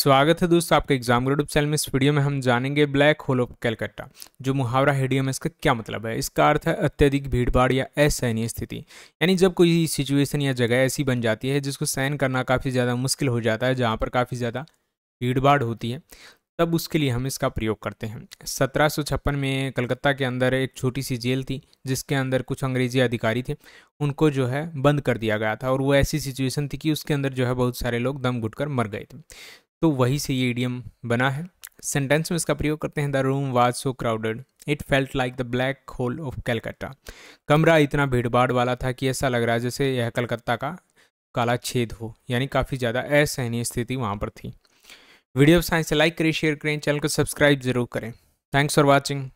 स्वागत है दोस्तों आपका एग्जाम ग्रेड चैनल में इस वीडियो में हम जानेंगे ब्लैक होल ऑफ कैलकट्टा जो मुहावरा है डीएमएस इसका क्या मतलब है इसका अर्थ है अत्यधिक भीड़भाड़ या असहनीय स्थिति यानी जब कोई सिचुएशन या जगह ऐसी बन जाती है जिसको सहन करना काफ़ी ज़्यादा मुश्किल हो जाता है जहाँ पर काफ़ी ज़्यादा भाड़ होती है तब उसके लिए हम इसका प्रयोग करते हैं सत्रह में कलकत्ता के अंदर एक छोटी सी जेल थी जिसके अंदर कुछ अंग्रेजी अधिकारी थे उनको जो है बंद कर दिया गया था और वो ऐसी सिचुएशन थी कि उसके अंदर जो है बहुत सारे लोग दम घुट मर गए थे तो वही से ये एडियम बना है सेंटेंस में इसका प्रयोग करते हैं the room was so crowded it felt like the black hole of Calcutta कमरा इतना भीड़भाड़ वाला था कि ऐसा लग रहा है जैसे यह कलकत्ता का काला छेद हो यानी काफ़ी ज़्यादा असहनीय स्थिति वहाँ पर थी वीडियो साइंस से तो लाइक करें शेयर करें चैनल को सब्सक्राइब जरूर करें थैंक्स फॉर वॉचिंग